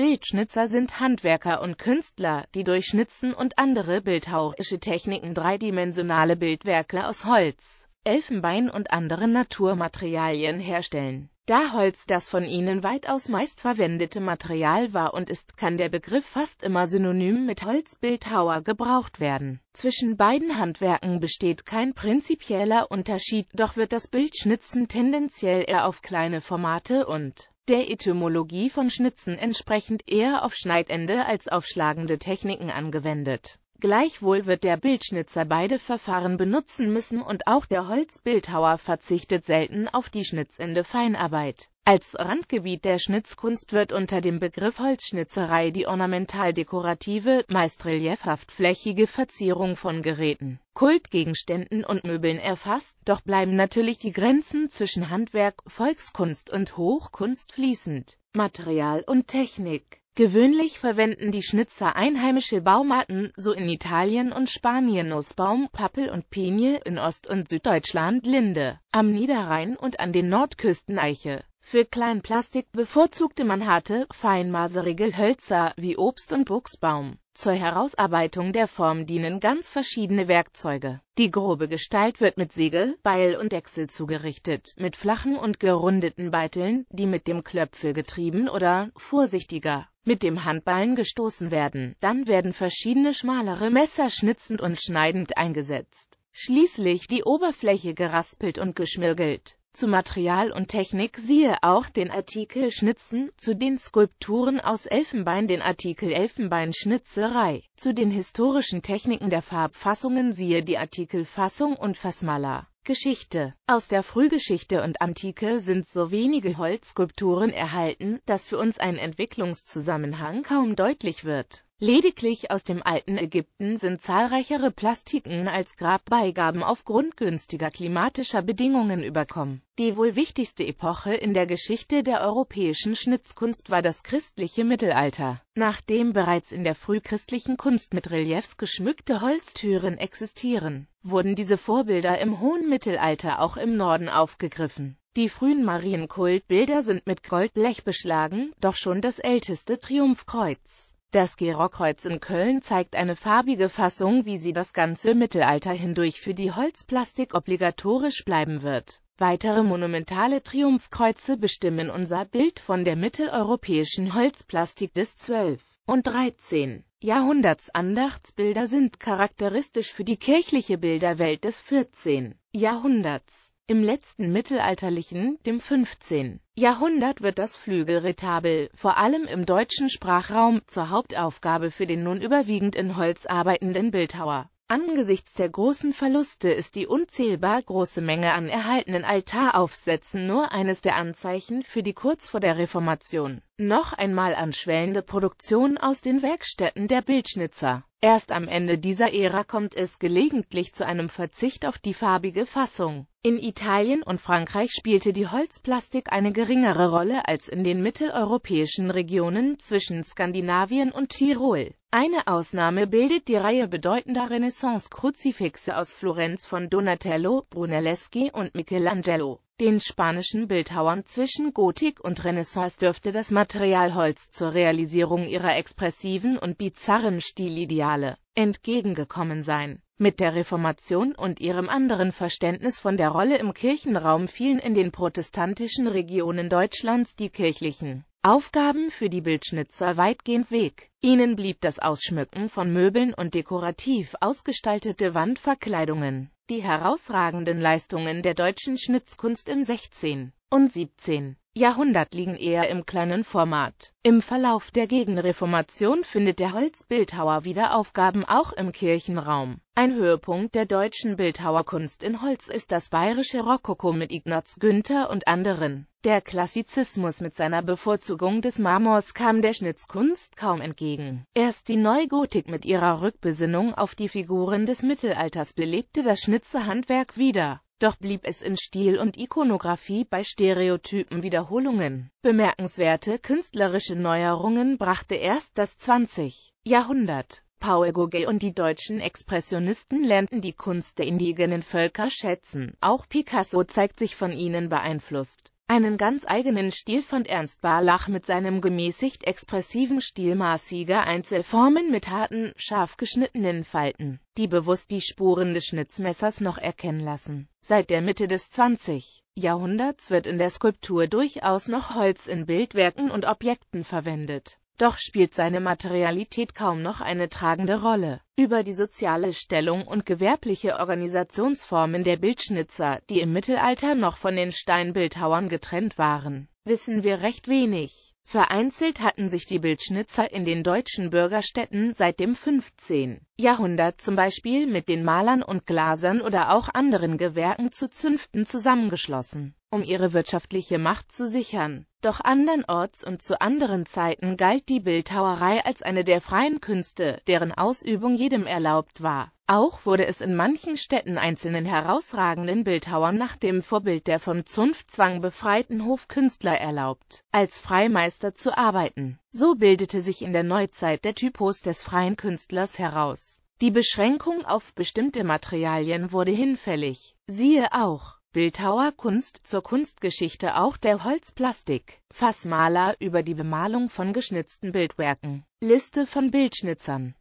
Bildschnitzer sind Handwerker und Künstler, die durch Schnitzen und andere bildhauerische Techniken dreidimensionale Bildwerke aus Holz, Elfenbein und anderen Naturmaterialien herstellen. Da Holz das von ihnen weitaus meist verwendete Material war und ist, kann der Begriff fast immer synonym mit Holzbildhauer gebraucht werden. Zwischen beiden Handwerken besteht kein prinzipieller Unterschied, doch wird das Bildschnitzen tendenziell eher auf kleine Formate und der Etymologie von Schnitzen entsprechend eher auf Schneidende als auf schlagende Techniken angewendet. Gleichwohl wird der Bildschnitzer beide Verfahren benutzen müssen und auch der Holzbildhauer verzichtet selten auf die schnitzende Feinarbeit als Randgebiet der Schnitzkunst wird unter dem Begriff Holzschnitzerei die ornamental-dekorative, meist reliefhaft flächige Verzierung von Geräten, Kultgegenständen und Möbeln erfasst, doch bleiben natürlich die Grenzen zwischen Handwerk, Volkskunst und Hochkunst fließend. Material und Technik Gewöhnlich verwenden die Schnitzer einheimische Baumarten, so in Italien und Spanien Nussbaum, Pappel und Pinie, in Ost- und Süddeutschland Linde, am Niederrhein und an den Nordküsten Eiche. Für Kleinplastik bevorzugte man harte, feinmaserige Hölzer wie Obst und Buchsbaum. Zur Herausarbeitung der Form dienen ganz verschiedene Werkzeuge. Die grobe Gestalt wird mit Segel, Beil und Dechsel zugerichtet, mit flachen und gerundeten Beiteln, die mit dem Klöpfel getrieben oder, vorsichtiger, mit dem Handballen gestoßen werden. Dann werden verschiedene schmalere Messer schnitzend und schneidend eingesetzt. Schließlich die Oberfläche geraspelt und geschmirgelt. Zu Material und Technik siehe auch den Artikel Schnitzen, zu den Skulpturen aus Elfenbein den Artikel Elfenbeinschnitzerei, zu den historischen Techniken der Farbfassungen siehe die Artikel Fassung und Fassmaler. Geschichte Aus der Frühgeschichte und Antike sind so wenige Holzskulpturen erhalten, dass für uns ein Entwicklungszusammenhang kaum deutlich wird Lediglich aus dem alten Ägypten sind zahlreichere Plastiken als Grabbeigaben aufgrund günstiger klimatischer Bedingungen überkommen. Die wohl wichtigste Epoche in der Geschichte der europäischen Schnitzkunst war das christliche Mittelalter. Nachdem bereits in der frühchristlichen Kunst mit Reliefs geschmückte Holztüren existieren, wurden diese Vorbilder im hohen Mittelalter auch im Norden aufgegriffen. Die frühen Marienkultbilder sind mit Goldblech beschlagen, doch schon das älteste Triumphkreuz das Gerokreuz in Köln zeigt eine farbige Fassung, wie sie das ganze Mittelalter hindurch für die Holzplastik obligatorisch bleiben wird. Weitere monumentale Triumphkreuze bestimmen unser Bild von der mitteleuropäischen Holzplastik des 12. und 13. Jahrhunderts Andachtsbilder sind charakteristisch für die kirchliche Bilderwelt des 14. Jahrhunderts. Im letzten mittelalterlichen, dem 15. Jahrhundert wird das Flügelretabel, vor allem im deutschen Sprachraum, zur Hauptaufgabe für den nun überwiegend in Holz arbeitenden Bildhauer. Angesichts der großen Verluste ist die unzählbar große Menge an erhaltenen Altaraufsätzen nur eines der Anzeichen für die kurz vor der Reformation noch einmal anschwellende Produktion aus den Werkstätten der Bildschnitzer. Erst am Ende dieser Ära kommt es gelegentlich zu einem Verzicht auf die farbige Fassung. In Italien und Frankreich spielte die Holzplastik eine geringere Rolle als in den mitteleuropäischen Regionen zwischen Skandinavien und Tirol. Eine Ausnahme bildet die Reihe bedeutender Renaissance-Kruzifixe aus Florenz von Donatello, Brunelleschi und Michelangelo. Den spanischen Bildhauern zwischen Gotik und Renaissance dürfte das Material Holz zur Realisierung ihrer expressiven und bizarren Stilideale entgegengekommen sein. Mit der Reformation und ihrem anderen Verständnis von der Rolle im Kirchenraum fielen in den protestantischen Regionen Deutschlands die kirchlichen Aufgaben für die Bildschnitzer weitgehend weg. Ihnen blieb das Ausschmücken von Möbeln und dekorativ ausgestaltete Wandverkleidungen die herausragenden Leistungen der deutschen Schnitzkunst im 16. und 17. Jahrhundert liegen eher im kleinen Format. Im Verlauf der Gegenreformation findet der Holzbildhauer wieder Aufgaben auch im Kirchenraum. Ein Höhepunkt der deutschen Bildhauerkunst in Holz ist das bayerische Rokoko mit Ignaz Günther und anderen. Der Klassizismus mit seiner Bevorzugung des Marmors kam der Schnitzkunst kaum entgegen. Erst die Neugotik mit ihrer Rückbesinnung auf die Figuren des Mittelalters belebte das Schnitzerhandwerk wieder doch blieb es in Stil und Ikonografie bei stereotypen Wiederholungen. Bemerkenswerte künstlerische Neuerungen brachte erst das 20. Jahrhundert. Paul Gauguin und die deutschen Expressionisten lernten die Kunst der indigenen Völker schätzen. Auch Picasso zeigt sich von ihnen beeinflusst. Einen ganz eigenen Stil fand Ernst Barlach mit seinem gemäßigt expressiven Stil maßiger Einzelformen mit harten, scharf geschnittenen Falten, die bewusst die Spuren des Schnitzmessers noch erkennen lassen. Seit der Mitte des 20. Jahrhunderts wird in der Skulptur durchaus noch Holz in Bildwerken und Objekten verwendet. Doch spielt seine Materialität kaum noch eine tragende Rolle. Über die soziale Stellung und gewerbliche Organisationsformen der Bildschnitzer, die im Mittelalter noch von den Steinbildhauern getrennt waren, wissen wir recht wenig. Vereinzelt hatten sich die Bildschnitzer in den deutschen Bürgerstädten seit dem 15. Jahrhundert zum Beispiel mit den Malern und Glasern oder auch anderen Gewerken zu Zünften zusammengeschlossen um ihre wirtschaftliche Macht zu sichern. Doch andernorts und zu anderen Zeiten galt die Bildhauerei als eine der freien Künste, deren Ausübung jedem erlaubt war. Auch wurde es in manchen Städten einzelnen herausragenden Bildhauern nach dem Vorbild der vom Zunftzwang befreiten Hofkünstler erlaubt, als Freimeister zu arbeiten. So bildete sich in der Neuzeit der Typus des freien Künstlers heraus. Die Beschränkung auf bestimmte Materialien wurde hinfällig. Siehe auch Bildhauerkunst zur Kunstgeschichte auch der Holzplastik, Fassmaler über die Bemalung von geschnitzten Bildwerken, Liste von Bildschnitzern